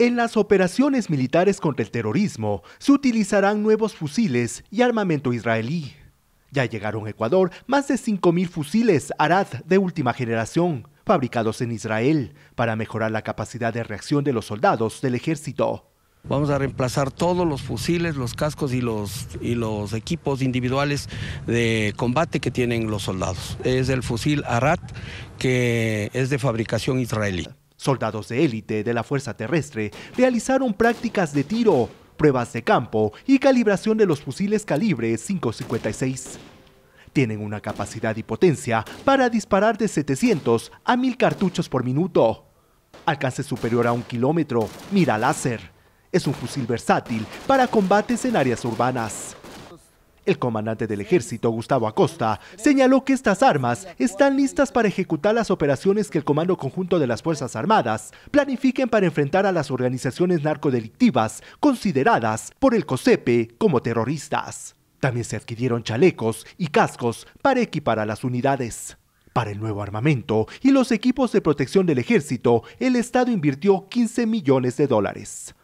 En las operaciones militares contra el terrorismo se utilizarán nuevos fusiles y armamento israelí. Ya llegaron a Ecuador más de 5.000 fusiles Arad de última generación, fabricados en Israel, para mejorar la capacidad de reacción de los soldados del ejército. Vamos a reemplazar todos los fusiles, los cascos y los, y los equipos individuales de combate que tienen los soldados. Es el fusil Arad que es de fabricación israelí. Soldados de élite de la Fuerza Terrestre realizaron prácticas de tiro, pruebas de campo y calibración de los fusiles calibre 556. Tienen una capacidad y potencia para disparar de 700 a 1000 cartuchos por minuto. Alcance superior a un kilómetro, mira láser. Es un fusil versátil para combates en áreas urbanas. El comandante del ejército, Gustavo Acosta, señaló que estas armas están listas para ejecutar las operaciones que el Comando Conjunto de las Fuerzas Armadas planifiquen para enfrentar a las organizaciones narcodelictivas consideradas por el COSEPE como terroristas. También se adquirieron chalecos y cascos para equipar a las unidades. Para el nuevo armamento y los equipos de protección del ejército, el Estado invirtió 15 millones de dólares.